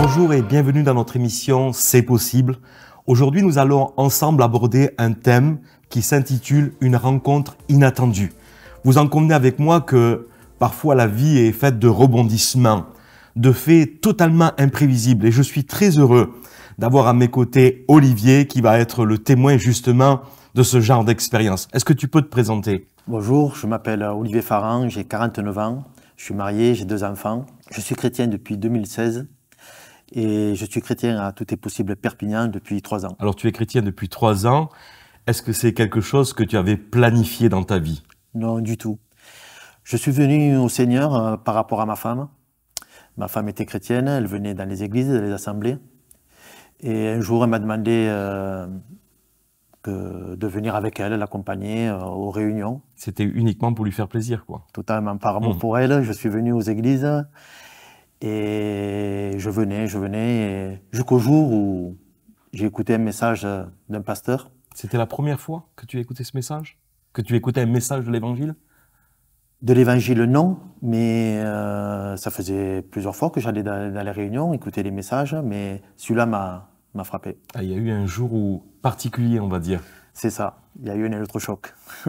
Bonjour et bienvenue dans notre émission C'est possible. Aujourd'hui, nous allons ensemble aborder un thème qui s'intitule Une rencontre inattendue. Vous en convenez avec moi que parfois la vie est faite de rebondissements, de faits totalement imprévisibles et je suis très heureux d'avoir à mes côtés Olivier qui va être le témoin justement de ce genre d'expérience. Est-ce que tu peux te présenter Bonjour, je m'appelle Olivier Farran, j'ai 49 ans, je suis marié, j'ai deux enfants, je suis chrétien depuis 2016 et je suis chrétien à Tout est possible Perpignan depuis trois ans. Alors tu es chrétien depuis trois ans. Est-ce que c'est quelque chose que tu avais planifié dans ta vie Non, du tout. Je suis venu au Seigneur euh, par rapport à ma femme. Ma femme était chrétienne, elle venait dans les églises, dans les assemblées. Et un jour, elle m'a demandé euh, de venir avec elle, l'accompagner euh, aux réunions. C'était uniquement pour lui faire plaisir, quoi. Totalement par amour hmm. pour elle. Je suis venu aux églises. Et je venais, je venais, jusqu'au jour où j'ai écouté un message euh, d'un pasteur. C'était la première fois que tu écoutais ce message Que tu écoutais un message de l'Évangile De l'Évangile, non, mais euh, ça faisait plusieurs fois que j'allais dans, les réunions, écouter les messages, mais celui-là m'a m'a frappé. Ah, il y a eu un jour où, particulier, on va dire. C'est ça, il y a eu un autre choc.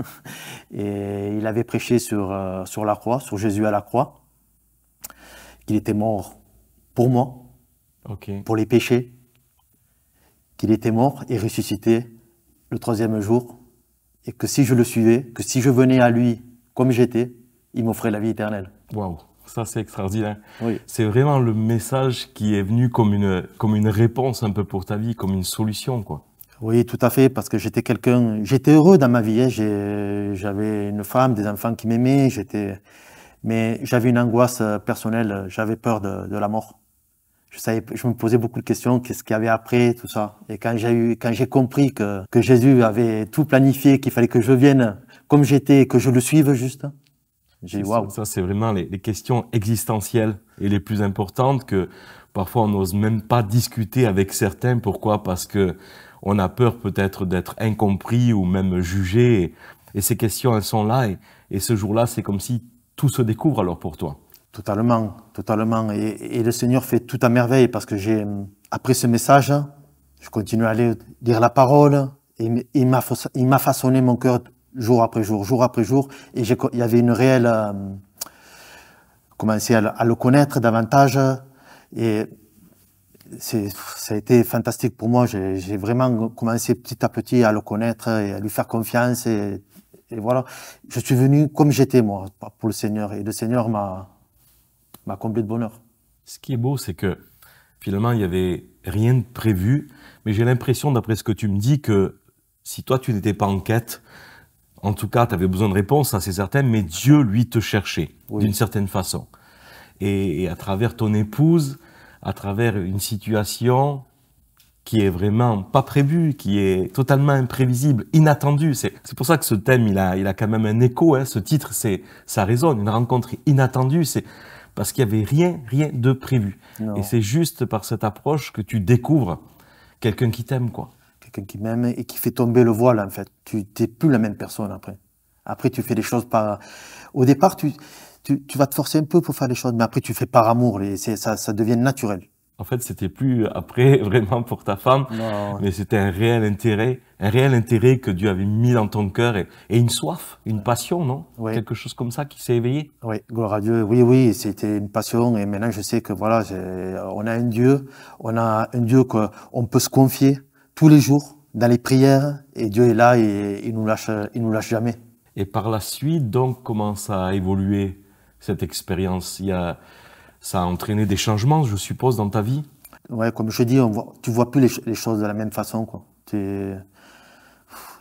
Et il avait prêché sur, euh, sur la croix, sur Jésus à la croix qu'il était mort pour moi, pour les péchés, qu'il était mort et ressuscité le troisième jour, et que si je le suivais, que si je venais à lui comme j'étais, il m'offrait la vie éternelle. Waouh, ça c'est extraordinaire. Oui. C'est vraiment le message qui est venu comme une, comme une réponse un peu pour ta vie, comme une solution quoi. Oui, tout à fait, parce que j'étais quelqu'un, j'étais heureux dans ma vie. Hein. J'avais une femme, des enfants qui m'aimaient, j'étais, mais j'avais une angoisse euh, personnelle, euh, j'avais peur de, de, la mort. Je, savais, je me posais beaucoup de questions, qu'est-ce qu'il y avait après, tout ça. Et quand j'ai eu, quand j'ai compris que, que Jésus avait tout planifié, qu'il fallait que je vienne comme j'étais que je le suive juste, j'ai dit waouh. Ça, c'est vraiment les, les, questions existentielles et les plus importantes que parfois on n'ose même pas discuter avec certains. Pourquoi Parce que on a peur peut-être d'être incompris ou même jugé. Et, ces questions, elles sont là. et ce jour-là, c'est comme si tout se découvre alors pour toi. Totalement, totalement. Et, le Seigneur fait tout à merveille parce que j'ai, euh, après ce message, je continue à aller lire la parole et il m'a, il m'a façonné mon cœur jour après jour, jour après jour. Et j'ai, il y avait une réelle. Euh, commencer à, le connaître davantage. Et ça a été fantastique pour moi. J'ai, vraiment commencé petit à petit à le connaître et à lui faire confiance. Et et voilà, je suis venu comme j'étais, moi, pour le Seigneur. Et le Seigneur m'a, m'a comblé de bonheur. Ce qui est beau, c'est que finalement, il n'y avait rien de prévu. Mais j'ai l'impression, d'après ce que tu me dis, que si toi, tu n'étais pas en quête, en tout cas, tu avais besoin de réponses, ça c'est certain, mais Dieu, lui, te cherchait d'une certaine façon. et, à travers ton épouse, à travers une situation, qui est vraiment pas prévu, qui est totalement imprévisible, inattendu. C'est pour ça que ce thème, il a, il a quand même un écho. Hein. Ce titre, c'est ça résonne. Une rencontre inattendue, c'est parce qu'il y avait rien, rien de prévu. Et c'est juste par cette approche que tu découvres quelqu'un qui t'aime, quoi. Quelqu'un qui m'aime et qui fait tomber le voile, en fait. Tu n'es plus la même personne après. Après, tu fais des choses par. Au départ, tu, tu, tu, vas te forcer un peu pour faire les choses, mais après, tu fais par amour et ça, ça devient naturel en fait, c'était plus après vraiment pour ta femme, mais c'était un réel intérêt, un réel intérêt que Dieu avait mis dans ton cœur et, une soif, une passion, non Quelque chose comme ça qui s'est éveillé. Oui, gloire à Dieu. Oui, oui, c'était une passion et maintenant je sais que voilà, on a un Dieu, on a un Dieu qu'on peut se confier tous les jours dans les prières et Dieu est là et il nous lâche, il nous lâche jamais. Et par la suite, donc, comment ça a évolué cette expérience Il y a ça a entraîné des changements, je suppose, dans ta vie Ouais, comme je dis, on voit, tu vois plus les, choses de la même façon. Quoi. Le,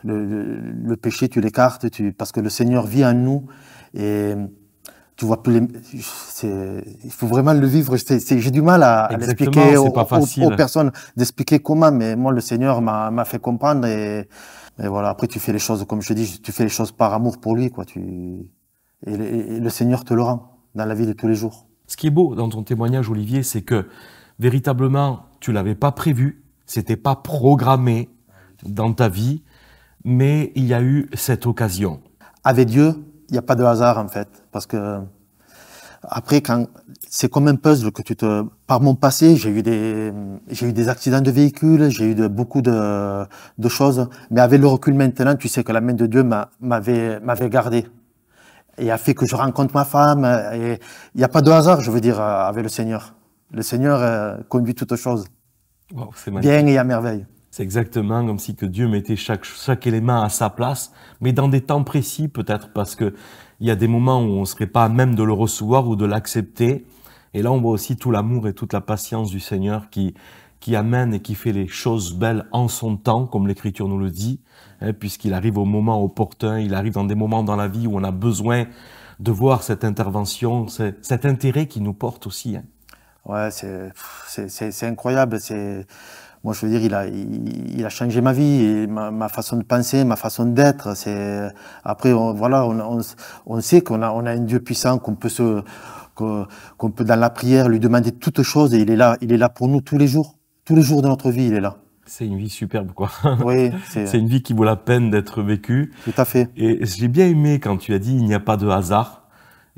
le, péché, tu l'écartes, parce que le Seigneur vit en nous. Et tu vois plus les, il faut vraiment le vivre. J'ai du mal à, expliquer l'expliquer aux, personnes, d'expliquer comment, mais moi, le Seigneur m'a fait comprendre. Et, voilà, après, tu fais les choses, comme je dis, tu fais les choses par amour pour lui. Quoi, tu, et le Seigneur te le rend dans la vie de tous les jours. Ce qui est beau dans ton témoignage, Olivier, c'est que véritablement, tu l'avais pas prévu, c'était pas programmé dans ta vie, mais il y a eu cette occasion. Avec Dieu, il n'y a pas de hasard en fait, parce que après, quand c'est comme un puzzle que tu te, par mon passé, j'ai eu des, j'ai eu des accidents de véhicules, j'ai eu beaucoup de, de choses, mais avec le recul maintenant, tu sais que la main de Dieu m'avait, m'avait gardé et a fait que je rencontre ma femme. Euh, et il n'y a pas de hasard, je veux dire, euh, avec le Seigneur. Le Seigneur euh, conduit toutes choses. bien et à merveille. C'est exactement comme si que Dieu mettait chaque, chaque élément à sa place, mais dans des temps précis peut-être, parce qu'il y a des moments où on ne serait pas à même de le recevoir ou de l'accepter. Et là, on voit aussi tout l'amour et toute la patience du Seigneur qui, qui amène et qui fait les choses belles en son temps, comme l'Écriture nous le dit, hein, puisqu'il arrive au moment opportun, il arrive dans des moments dans la vie où on a besoin de voir cette intervention, cet intérêt qui nous porte aussi. Hein. Ouais, c'est incroyable. C'est moi, je veux dire, il a, il, a changé ma vie, ma, ma, façon de penser, ma façon d'être. C'est après, on, voilà, on, on, on sait qu'on a, on a un Dieu puissant, qu'on peut se, qu'on peut dans la prière lui demander toutes choses, et il est là, il est là pour nous tous les jours tous les jours de notre vie, il est là. C'est une vie superbe, quoi. Oui, c'est une vie qui vaut la peine d'être vécue. Tout à fait. Et j'ai bien aimé quand tu as dit il n'y a pas de hasard.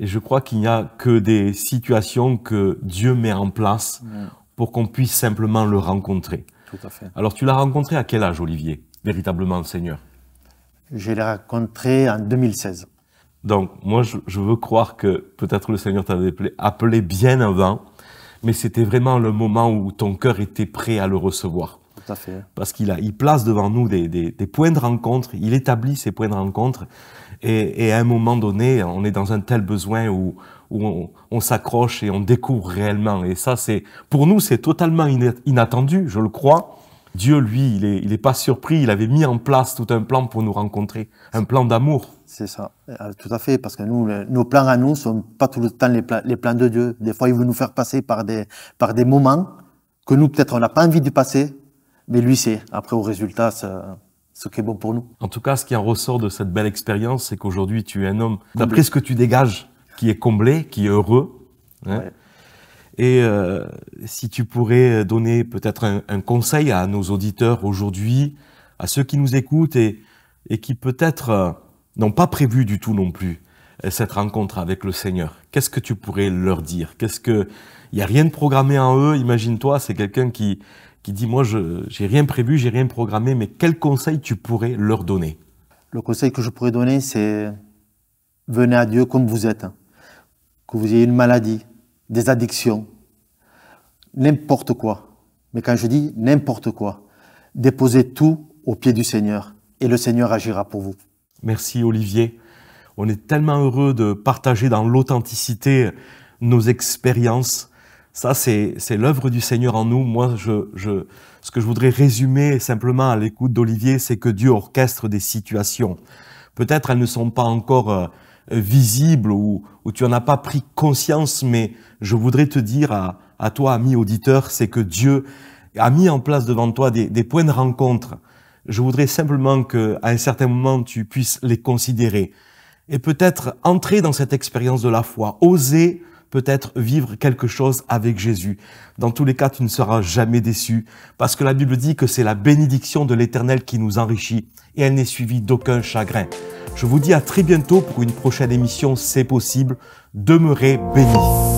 Et je crois qu'il n'y a que des situations que Dieu met en place pour qu'on puisse simplement le rencontrer. Tout à fait. Alors, tu l'as rencontré à quel âge, Olivier, véritablement, le Seigneur Je l'ai rencontré en 2016. Donc, moi, je, je veux croire que peut-être le Seigneur t'avait appelé bien avant mais c'était vraiment le moment où ton cœur était prêt à le recevoir. Tout à fait. Parce qu'il il place devant nous des, des, points de rencontre, il établit ces points de rencontre, et, à un moment donné, on est dans un tel besoin où, où on s'accroche et on découvre réellement. Et ça, c'est pour nous, c'est totalement inattendu, je le crois. Dieu, lui, il n'est est pas surpris, il avait mis en place tout un plan pour nous rencontrer, un plan d'amour. C'est ça, euh, tout à fait, parce que nous, nos plans à nous ne sont pas tout le temps les, plans, de Dieu. Des fois, il veut nous faire passer par des, par des moments que nous, peut-être, on n'a pas envie de passer, mais lui, c'est après au résultat ce qui est bon pour nous. En tout cas, ce qui en ressort de cette belle expérience, c'est qu'aujourd'hui, tu es un homme, d'après ce que tu dégages, qui est comblé, qui est heureux. Hein? Et euh, si tu pourrais euh, donner peut-être un, conseil à nos auditeurs aujourd'hui, à ceux qui nous écoutent et, qui peut-être euh, n'ont pas prévu du tout non plus cette rencontre avec le Seigneur, qu'est-ce que tu pourrais leur dire Qu'est-ce que il n'y a rien de programmé en eux Imagine-toi, c'est quelqu'un qui qui dit moi je j'ai rien prévu, j'ai rien programmé, mais quel conseil tu pourrais leur donner Le conseil que je pourrais donner, c'est venez à Dieu comme vous êtes. Hein. Que vous ayez une maladie, des addictions, n'importe quoi. Mais quand je dis n'importe quoi, déposez tout au pied du Seigneur et le Seigneur agira pour vous. Merci Olivier. On est tellement heureux de partager dans l'authenticité nos expériences. Ça, c'est l'œuvre du Seigneur en nous. Moi, ce que je voudrais résumer simplement à l'écoute d'Olivier, c'est que Dieu orchestre des situations. Peut-être elles ne sont pas encore euh, visible ou, tu n'en as pas pris conscience, mais je voudrais te dire à, toi, ami auditeur, c'est que Dieu a mis en place devant toi des, des points de rencontre. Je voudrais simplement que, à un certain moment, tu puisses les considérer et peut-être entrer dans cette expérience de la foi, oser peut-être vivre quelque chose avec Jésus. Dans tous les cas, tu ne seras jamais déçu, parce que la Bible dit que c'est la bénédiction de l'Éternel qui nous enrichit, et elle n'est suivie d'aucun chagrin. Je vous dis à très bientôt pour une prochaine émission, c'est possible. Demeurez bénis.